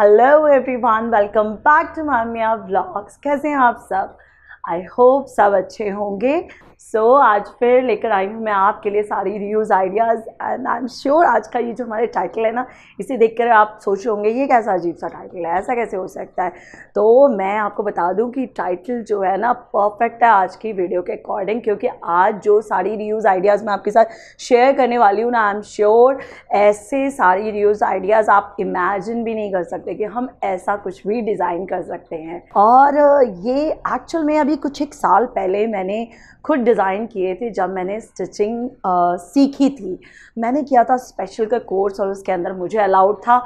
Hello everyone welcome back to Mamia blogs कैसे हैं आप सब आई होप सब अच्छे होंगे सो so, आज फिर लेकर आई हूँ मैं आपके लिए सारी reviews ideas and I am sure आज का ये जो हमारे टाइटल है ना इसे देखकर आप सोच रहे होंगे ये कैसा अजीब सा टाइटल है ऐसा कैसे हो सकता है तो मैं आपको बता दूँ कि टाइटल जो है ना परफेक्ट है आज की वीडियो के अकॉर्डिंग क्योंकि आज जो सारी रिव्यूज़ आइडियाज़ मैं आपके साथ शेयर करने वाली हूँ ना आई एम श्योर ऐसे सारी रिव्यूज़ आइडियाज़ आप इमेजिन भी नहीं कर सकते कि हम ऐसा कुछ भी डिज़ाइन कर सकते हैं और ये एक्चुअल में अभी कुछ एक साल पहले मैंने खुद डिज़ाइन किए थे जब मैंने स्टिचिंग सीखी थी मैंने किया था स्पेशल का कोर्स और उसके अंदर मुझे अलाउड था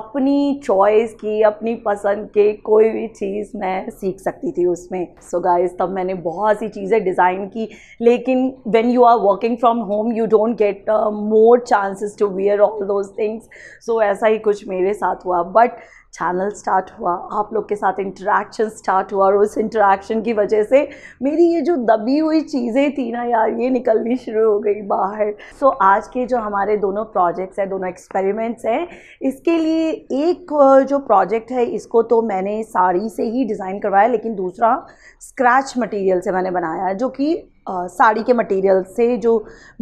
अपनी चॉइस की अपनी पसंद के कोई भी चीज़ मैं सीख सकती थी उसमें सो so गाइस तब मैंने बहुत सी चीज़ें डिज़ाइन की लेकिन when you are working from home you don't get more chances to wear all those things so ऐसा ही कुछ मेरे साथ हुआ बट चैनल स्टार्ट हुआ आप लोग के साथ इंटरेक्शन स्टार्ट हुआ और उस इंटरेक्शन की वजह से मेरी ये जो दबी हुई चीज़ें थी ना यार ये निकलनी शुरू हो गई बाहर सो so, आज के जो हमारे दोनों प्रोजेक्ट्स हैं दोनों एक्सपेरिमेंट्स हैं इसके लिए एक जो प्रोजेक्ट है इसको तो मैंने साड़ी से ही डिज़ाइन करवाया लेकिन दूसरा स्क्रैच मटेरियल से मैंने बनाया है जो कि साड़ी के मटेरियल से जो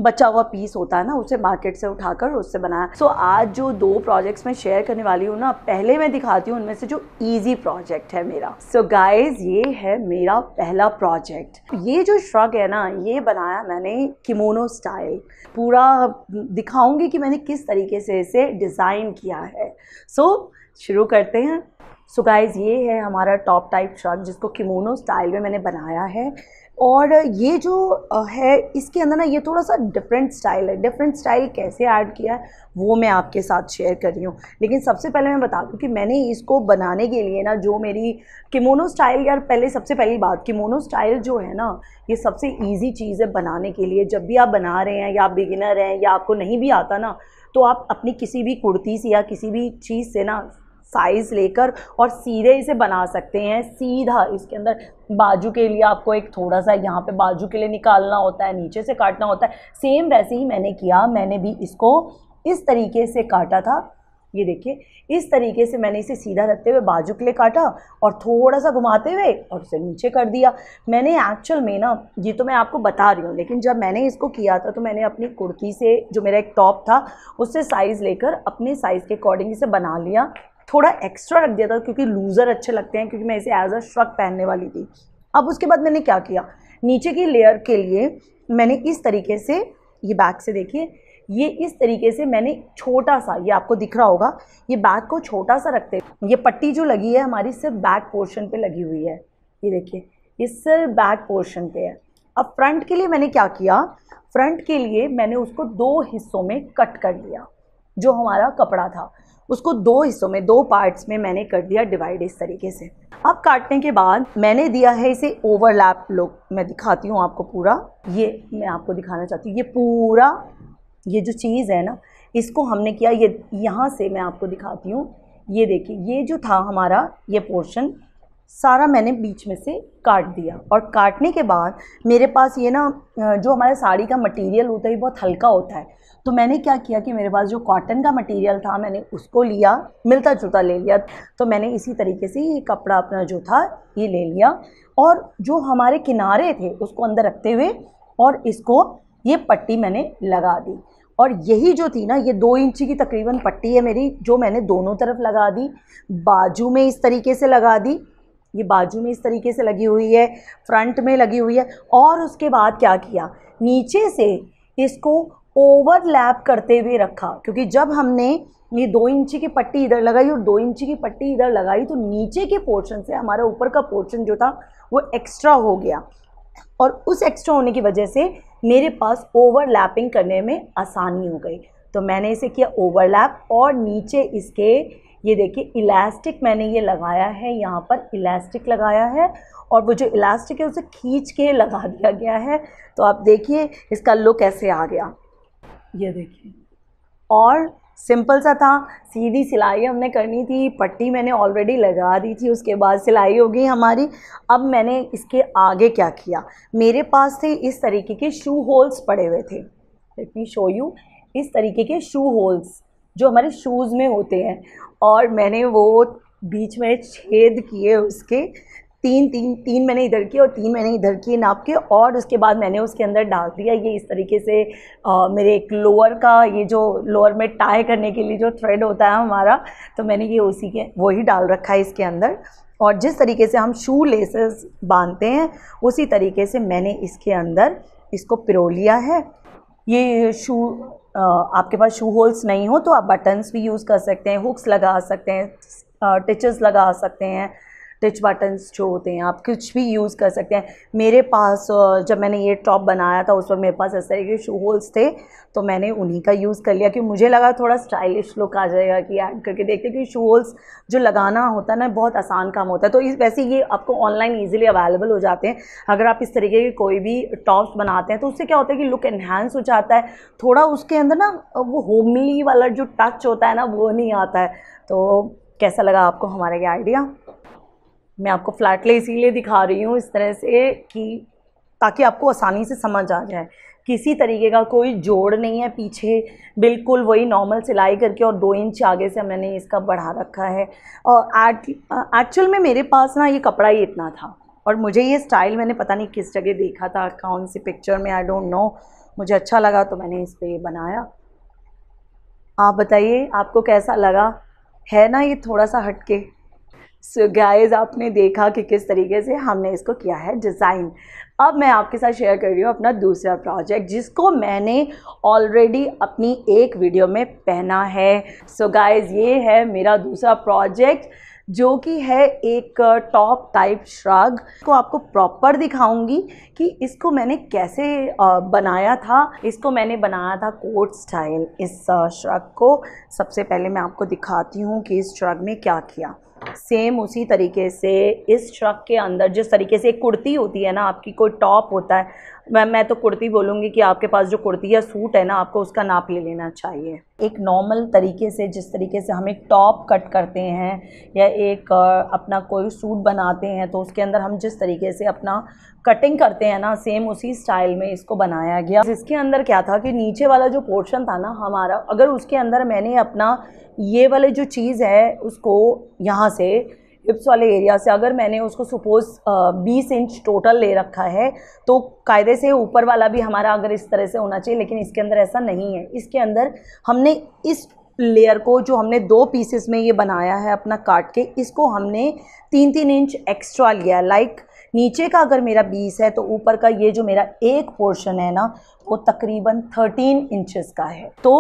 बचा हुआ पीस होता है ना उसे मार्केट से उठाकर उससे बनाया सो so, आज जो दो प्रोजेक्ट्स मैं शेयर करने वाली हूँ ना पहले मैं दिखाती हूँ उनमें से जो इजी प्रोजेक्ट है मेरा सो so, गाइस ये है मेरा पहला प्रोजेक्ट ये जो श्रग है ना ये बनाया मैंने किमोनो स्टाइल पूरा दिखाऊंगी कि मैंने किस तरीके से इसे डिज़ाइन किया है सो so, शुरू करते हैं सो so गाइज़ ये है हमारा टॉप टाइप श्रग जिसको किमोनो स्टाइल में मैंने बनाया है और ये जो है इसके अंदर ना ये थोड़ा सा डिफरेंट स्टाइल है डिफरेंट स्टाइल कैसे ऐड किया है वो मैं आपके साथ शेयर कर रही हूँ लेकिन सबसे पहले मैं बता दूँ कि मैंने इसको बनाने के लिए ना जो मेरी किमोनो स्टाइल यार पहले सबसे पहली बात किमोनो स्टाइल जो है ना ये सबसे ईजी चीज़ है बनाने के लिए जब भी आप बना रहे हैं या आप बिगिनर हैं या आपको नहीं भी आता ना तो आप अपनी किसी भी कुर्ती से या किसी भी चीज़ से ना साइज़ लेकर और सीधे इसे बना सकते हैं सीधा इसके अंदर बाजू के लिए आपको एक थोड़ा सा यहाँ पे बाजू के लिए निकालना होता है नीचे से काटना होता है सेम वैसे ही मैंने किया मैंने भी इसको इस तरीके से काटा था ये देखिए इस तरीके से मैंने इसे सीधा रखते हुए बाजू के लिए काटा और थोड़ा सा घुमाते हुए और उसे नीचे कर दिया मैंने एक्चुअल में ना ये तो मैं आपको बता रही हूँ लेकिन जब मैंने इसको किया था तो मैंने अपनी कुर्ती से जो मेरा एक टॉप था उससे साइज़ लेकर अपने साइज़ के अकॉर्डिंग इसे बना लिया थोड़ा एक्स्ट्रा रख दिया था क्योंकि लूज़र अच्छे लगते हैं क्योंकि मैं इसे एज अ श्रक पहनने वाली थी अब उसके बाद मैंने क्या किया नीचे की लेयर के लिए मैंने इस तरीके से ये बैक से देखिए ये इस तरीके से मैंने छोटा सा ये आपको दिख रहा होगा ये बैक को छोटा सा रखते ये पट्टी जो लगी है हमारी सिर्फ बैक पोर्शन पे लगी हुई है ये देखिए ये सिर्फ बैक पोर्शन पे है अब फ्रंट के लिए मैंने क्या किया फ्रंट के लिए मैंने उसको दो हिस्सों में कट कर लिया जो हमारा कपड़ा था उसको दो हिस्सों में दो पार्ट्स में मैंने कर दिया डिवाइड इस तरीके से अब काटने के बाद मैंने दिया है इसे ओवरलैप लुक मैं दिखाती हूँ आपको पूरा ये मैं आपको दिखाना चाहती हूँ ये पूरा ये जो चीज़ है ना इसको हमने किया ये यहाँ से मैं आपको दिखाती हूँ ये देखिए ये जो था हमारा ये पोर्शन सारा मैंने बीच में से काट दिया और काटने के बाद मेरे पास ये ना जो हमारे साड़ी का मटेरियल होता है बहुत हल्का होता है तो मैंने क्या किया कि मेरे पास जो कॉटन का मटेरियल था मैंने उसको लिया मिलता जुलता ले लिया तो मैंने इसी तरीके से ये कपड़ा अपना जो था ये ले लिया और जो हमारे किनारे थे उसको अंदर रखते हुए और इसको ये पट्टी मैंने लगा दी और यही जो थी ना ये दो इंच की तकरीबन पट्टी है मेरी जो मैंने दोनों तरफ लगा दी बाजू में इस तरीके से लगा दी ये बाजू में इस तरीके से लगी हुई है फ्रंट में लगी हुई है और उसके बाद क्या किया नीचे से इसको ओवरलैप करते हुए रखा क्योंकि जब हमने ये दो इंची की पट्टी इधर लगाई और दो इंची की पट्टी इधर लगाई तो नीचे के पोर्शन से हमारा ऊपर का पोर्शन जो था वो एक्स्ट्रा हो गया और उस एक्स्ट्रा होने की वजह से मेरे पास ओवरलैपिंग करने में आसानी हो गई तो मैंने इसे किया ओवरलैप और नीचे इसके ये देखिए इलास्टिक मैंने ये लगाया है यहाँ पर इलास्टिक लगाया है और वो जो इलास्टिक है उसे खींच के लगा दिया गया है तो आप देखिए इसका लुक ऐसे आ गया ये देखिए और सिंपल सा था सीधी सिलाई हमने करनी थी पट्टी मैंने ऑलरेडी लगा दी थी उसके बाद सिलाई हो गई हमारी अब मैंने इसके आगे क्या किया मेरे पास थे इस तरीके के शू होल्स पड़े हुए थे लेट मी शो यू इस तरीके के शू होल्स जो हमारे शूज़ में होते हैं और मैंने वो बीच में छेद किए उसके तीन तीन तीन मैंने इधर किए और तीन मैंने इधर किए नाप के और उसके बाद मैंने उसके अंदर डाल दिया ये इस तरीके से आ, मेरे एक लोअर का ये जो लोअर में टाई करने के लिए जो थ्रेड होता है हमारा तो मैंने ये उसी के वही डाल रखा है इसके अंदर और जिस तरीके से हम शू लेसेस बांधते हैं उसी तरीके से मैंने इसके अंदर इसको पिरो लिया है ये शू आपके पास शू होल्स नहीं हो तो आप बटन्स भी यूज़ कर सकते हैं हुक्स लगा सकते हैं टिचेस लगा सकते हैं टच बटन्स जो होते हैं आप कुछ भी यूज़ कर सकते हैं मेरे पास जब मैंने ये टॉप बनाया था उस वक्त मेरे पास इस तरह के शू होल्स थे तो मैंने उन्हीं का यूज़ कर लिया क्योंकि मुझे लगा थोड़ा स्टाइलिश लुक आ जाएगा कि ऐड करके देखते कि शू होल्स जो लगाना होता है ना बहुत आसान काम होता है तो इस वैसे ये आपको ऑनलाइन ईजिली अवेलेबल हो जाते हैं अगर आप इस तरीके के कोई भी टॉप्स बनाते हैं तो उससे क्या होता है कि लुक इन्हांस हो जाता है थोड़ा उसके अंदर ना वो होमली वाला जो टच होता है ना वो नहीं आता है तो कैसा लगा आपको हमारा ये आइडिया मैं आपको फ्लैटले इसीलिए दिखा रही हूँ इस तरह से कि ताकि आपको आसानी से समझ आ जाए किसी तरीके का कोई जोड़ नहीं है पीछे बिल्कुल वही नॉर्मल सिलाई करके और दो इंच आगे से मैंने इसका बढ़ा रखा है और एक्चुअल में मेरे पास ना ये कपड़ा ही इतना था और मुझे ये स्टाइल मैंने पता नहीं किस जगह देखा था कौन सी पिक्चर में आई डोंट नो मुझे अच्छा लगा तो मैंने इस पर बनाया आप बताइए आपको कैसा लगा है ना ये थोड़ा सा हटके सो so गाइस आपने देखा कि किस तरीके से हमने इसको किया है डिज़ाइन अब मैं आपके साथ शेयर कर रही हूँ अपना दूसरा प्रोजेक्ट जिसको मैंने ऑलरेडी अपनी एक वीडियो में पहना है सो so गाइस ये है मेरा दूसरा प्रोजेक्ट जो कि है एक टॉप टाइप श्रग को आपको प्रॉपर दिखाऊंगी कि इसको मैंने कैसे बनाया था इसको मैंने बनाया था कोट स्टाइल इस श्रग को सबसे पहले मैं आपको दिखाती हूँ कि इस श्रग में क्या किया सेम उसी तरीके से इस श्रक के अंदर जिस तरीके से एक कुर्ती होती है ना आपकी कोई टॉप होता है मैम मैं तो कुर्ती बोलूँगी कि आपके पास जो कुर्ती या सूट है ना आपको उसका नाप ले लेना चाहिए एक नॉर्मल तरीके से जिस तरीके से हम एक टॉप कट करते हैं या एक अपना कोई सूट बनाते हैं तो उसके अंदर हम जिस तरीके से अपना कटिंग करते हैं ना सेम उसी स्टाइल में इसको बनाया गया जिसके अंदर क्या था कि नीचे वाला जो पोर्शन था ना हमारा अगर उसके अंदर मैंने अपना ये वाले जो चीज़ है उसको यहाँ से हिप्स वाले एरिया से अगर मैंने उसको सपोज बीस इंच टोटल ले रखा है तो कायदे से ऊपर वाला भी हमारा अगर इस तरह से होना चाहिए लेकिन इसके अंदर ऐसा नहीं है इसके अंदर हमने इस लेयर को जो हमने दो पीसेस में ये बनाया है अपना काट के इसको हमने तीन तीन इंच एक्स्ट्रा लिया लाइक नीचे का अगर मेरा बीस है तो ऊपर का ये जो मेरा एक पोर्शन है ना वो तकरीबन थर्टीन इंचेस का है तो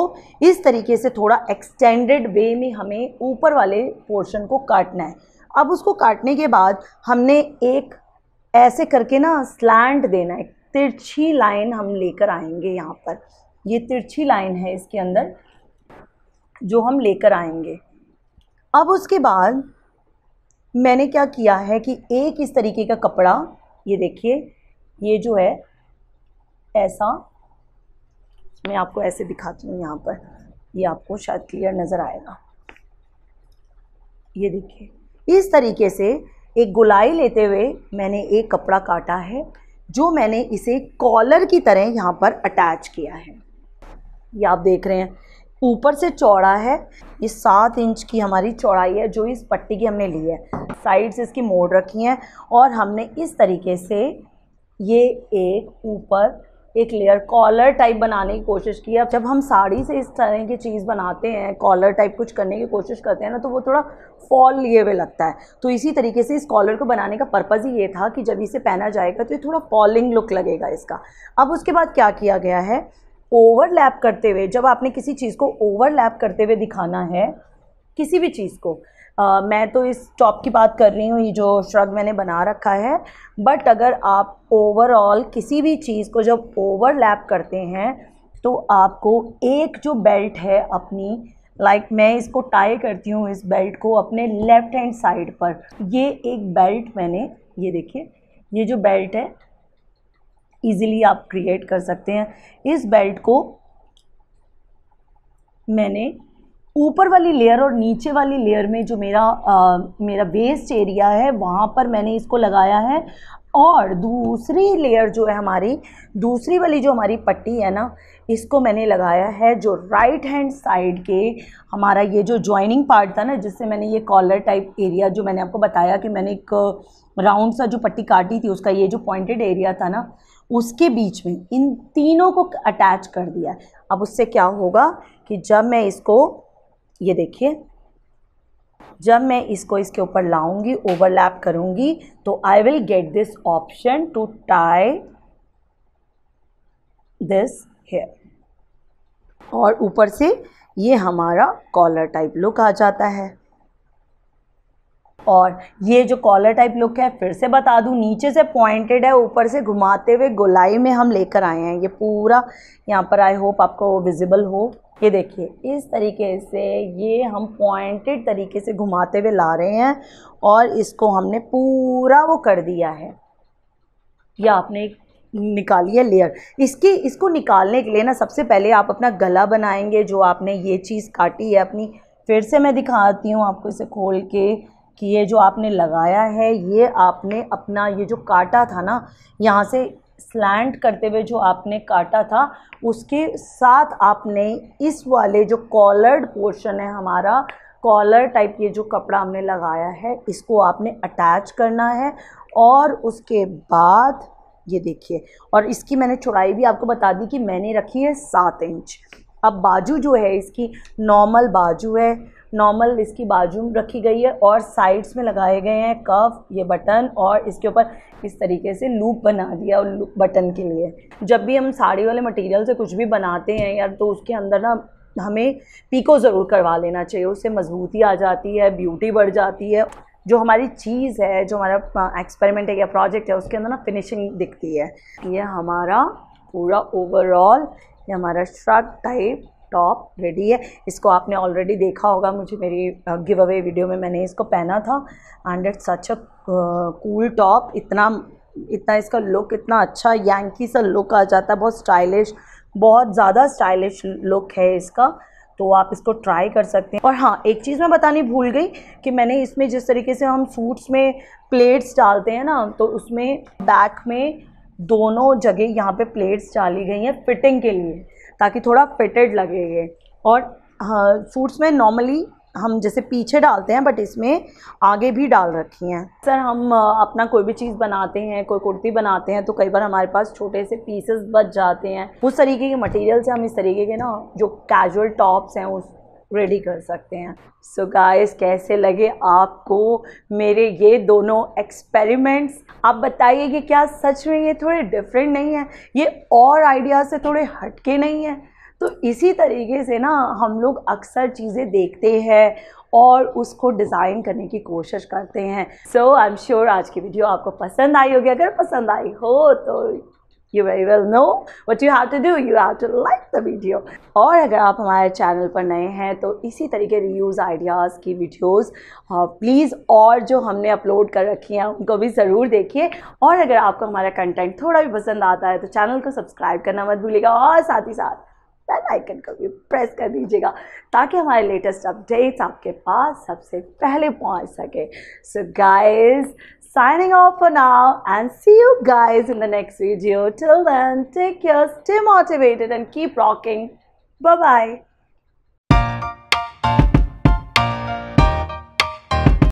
इस तरीके से थोड़ा एक्सटेंडेड वे में हमें ऊपर वाले पोर्शन को काटना है अब उसको काटने के बाद हमने एक ऐसे करके ना स्लैंड देना है तिरछी लाइन हम लेकर आएंगे यहाँ पर ये तिरछी लाइन है इसके अंदर जो हम लेकर आएंगे अब उसके बाद मैंने क्या किया है कि एक इस तरीके का कपड़ा ये देखिए ये जो है ऐसा मैं आपको ऐसे दिखाती हूँ यहाँ पर ये आपको शायद क्लियर नज़र आएगा ये देखिए इस तरीके से एक गुलाई लेते हुए मैंने एक कपड़ा काटा है जो मैंने इसे कॉलर की तरह यहाँ पर अटैच किया है ये आप देख रहे हैं ऊपर से चौड़ा है ये सात इंच की हमारी चौड़ाई है जो इस पट्टी की हमने ली है साइड्स इसकी मोड़ रखी हैं और हमने इस तरीके से ये एक ऊपर एक लेयर कॉलर टाइप बनाने की कोशिश की है जब हम साड़ी से इस तरह की चीज़ बनाते हैं कॉलर टाइप कुछ करने की कोशिश करते हैं ना तो वो थोड़ा फॉल लिए हुए लगता है तो इसी तरीके से इस कॉलर को बनाने का पर्पज़ ही ये था कि जब इसे पहना जाएगा तो ये थोड़ा फॉलिंग लुक लगेगा इसका अब उसके बाद क्या किया गया है ओवरलैप करते हुए जब आपने किसी चीज़ को ओवरलैप करते हुए दिखाना है किसी भी चीज़ को मैं तो इस टॉप की बात कर रही हूँ ये जो श्रग मैंने बना रखा है बट अगर आप ओवरऑल किसी भी चीज़ को जब ओवरलैप करते हैं तो आपको एक जो बेल्ट है अपनी लाइक like मैं इसको टाई करती हूँ इस बेल्ट को अपने लेफ़्ट हैंड साइड पर ये एक बेल्ट मैंने ये देखिए ये जो बेल्ट है ईज़िली आप क्रिएट कर सकते हैं इस बेल्ट को मैंने ऊपर वाली लेयर और नीचे वाली लेयर में जो मेरा आ, मेरा वेस्ट एरिया है वहाँ पर मैंने इसको लगाया है और दूसरी लेयर जो है हमारी दूसरी वाली जो हमारी पट्टी है ना इसको मैंने लगाया है जो राइट हैंड साइड के हमारा ये जो जॉइनिंग पार्ट था ना जिससे मैंने ये कॉलर टाइप एरिया जो मैंने आपको बताया कि मैंने एक राउंड सा जो पट्टी काटी थी उसका ये जो पॉइंटेड एरिया था ना उसके बीच में इन तीनों को अटैच कर दिया अब उससे क्या होगा कि जब मैं इसको ये देखिए जब मैं इसको इसके ऊपर लाऊंगी ओवरलैप करूंगी तो I will get this option to tie this hair और ऊपर से ये हमारा कॉलर टाइप लुक आ जाता है और ये जो कॉलर टाइप लुक है फिर से बता दूं नीचे से पॉइंटेड है ऊपर से घुमाते हुए गोलाई में हम लेकर आए हैं ये पूरा यहाँ पर आई होप आपको विजिबल हो ये देखिए इस तरीके से ये हम पॉइंटेड तरीके से घुमाते हुए ला रहे हैं और इसको हमने पूरा वो कर दिया है या आपने निकाली है लेयर इसकी इसको निकालने के लिए ना सबसे पहले आप अपना गला बनाएंगे जो आपने ये चीज़ काटी है अपनी फिर से मैं दिखाती हूँ आपको इसे खोल के कि ये जो आपने लगाया है ये आपने अपना ये जो काटा था ना यहाँ से स्लैंट करते हुए जो आपने काटा था उसके साथ आपने इस वाले जो कॉलर्ड पोर्शन है हमारा कॉलर टाइप ये जो कपड़ा हमने लगाया है इसको आपने अटैच करना है और उसके बाद ये देखिए और इसकी मैंने चौड़ाई भी आपको बता दी कि मैंने रखी है सात इंच अब बाजू जो है इसकी नॉर्मल बाजू है नॉर्मल इसकी बाजू में रखी गई है और साइड्स में लगाए गए हैं कफ ये बटन और इसके ऊपर इस तरीके से लूप बना दिया और बटन के लिए जब भी हम साड़ी वाले मटेरियल से कुछ भी बनाते हैं यार तो उसके अंदर ना हमें पीको ज़रूर करवा लेना चाहिए उससे मजबूती आ जाती है ब्यूटी बढ़ जाती है जो हमारी चीज़ है जो हमारा एक्सपेरिमेंट है या प्रोजेक्ट है उसके अंदर ना फिनिशिंग दिखती है ये हमारा पूरा ओवरऑल ये हमारा श्रक टाइप टॉप रेडी है इसको आपने ऑलरेडी देखा होगा मुझे मेरी गिव अवे वीडियो में मैंने इसको पहना था and it's such a cool top इतना इतना इसका लुक इतना अच्छा यंकी सा लुक आ जाता है बहुत स्टाइलिश बहुत ज़्यादा स्टाइलिश लुक है इसका तो आप इसको ट्राई कर सकते हैं और हाँ एक चीज़ मैं बतानी भूल गई कि मैंने इसमें जिस तरीके से हम सूट्स में प्लेट्स डालते हैं ना तो उसमें बैक में दोनों जगह यहाँ पे प्लेट्स डाली गई हैं फिटिंग के लिए ताकि थोड़ा फिटेड लगे ये और फ्रूट्स हाँ, में नॉर्मली हम जैसे पीछे डालते हैं बट इसमें आगे भी डाल रखी हैं सर हम अपना कोई भी चीज़ बनाते हैं कोई कुर्ती बनाते हैं तो कई बार हमारे पास छोटे से पीसेस बच जाते हैं उस तरीके के मटेरियल से हम इस तरीके के ना जो कैजुअल टॉप्स हैं उस रेडी कर सकते हैं सो so गाइस कैसे लगे आपको मेरे ये दोनों एक्सपेरिमेंट्स आप बताइए कि क्या सच में ये थोड़े डिफरेंट नहीं है ये और आइडिया से थोड़े हटके नहीं है तो इसी तरीके से ना हम लोग अक्सर चीज़ें देखते हैं और उसको डिज़ाइन करने की कोशिश करते हैं सो आई एम श्योर आज की वीडियो आपको पसंद आई होगी अगर पसंद आई हो तो you very well know what you have to do you have to like the video और अगर आप हमारे चैनल पर नए हैं तो इसी तरीके रिव्यूज़ आइडियाज़ की वीडियोज़ प्लीज़ और जो हमने अपलोड कर रखी हैं उनको भी ज़रूर देखिए और अगर आपको हमारा कंटेंट थोड़ा भी पसंद आता है तो चैनल को सब्सक्राइब करना मत भूलिएगा और साथ ही साथ बेल आइकन को भी प्रेस कर दीजिएगा ताकि हमारे लेटेस्ट अपडेट्स आपके पास सबसे पहले पहुंच सके so guys signing off for now and see you guys in the next video. Till then, take care, stay motivated and keep rocking. Bye-bye.